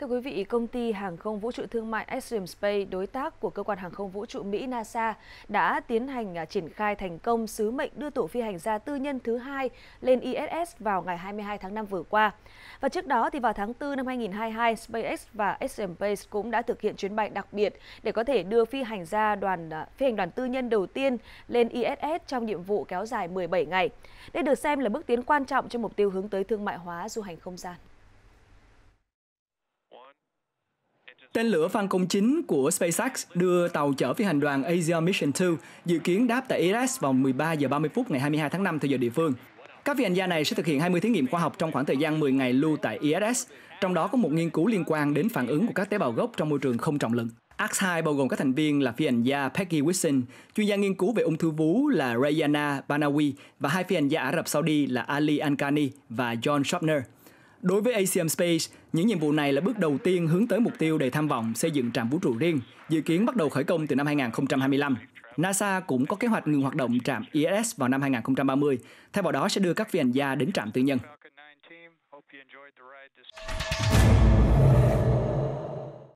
Thưa quý vị, công ty hàng không vũ trụ thương mại Axiom Space, đối tác của cơ quan hàng không vũ trụ Mỹ NASA, đã tiến hành à, triển khai thành công sứ mệnh đưa tổ phi hành gia tư nhân thứ hai lên ISS vào ngày 22 tháng 5 vừa qua. Và trước đó thì vào tháng 4 năm 2022, SpaceX và Axiom Space cũng đã thực hiện chuyến bay đặc biệt để có thể đưa phi hành gia đoàn à, phi hành đoàn tư nhân đầu tiên lên ISS trong nhiệm vụ kéo dài 17 ngày. Đây được xem là bước tiến quan trọng cho mục tiêu hướng tới thương mại hóa du hành không gian. Tên lửa Falcon 9 của SpaceX đưa tàu chở phi hành đoàn Asia Mission 2 dự kiến đáp tại ISS vào 13 giờ 30 phút ngày 22 tháng 5 theo giờ địa phương. Các phi hành gia này sẽ thực hiện 20 thí nghiệm khoa học trong khoảng thời gian 10 ngày lưu tại ISS, trong đó có một nghiên cứu liên quan đến phản ứng của các tế bào gốc trong môi trường không trọng lực. AX2 bao gồm các thành viên là phi hành gia Peggy Wilson, chuyên gia nghiên cứu về ung thư vú là Rayana Banawi và hai phi hành gia Ả Rập Saudi là Ali Ankani và John Shopner. Đối với ACM Space, những nhiệm vụ này là bước đầu tiên hướng tới mục tiêu đầy tham vọng xây dựng trạm vũ trụ riêng, dự kiến bắt đầu khởi công từ năm 2025. NASA cũng có kế hoạch ngừng hoạt động trạm ISS e vào năm 2030, thay vào đó sẽ đưa các phi hành gia đến trạm tư nhân.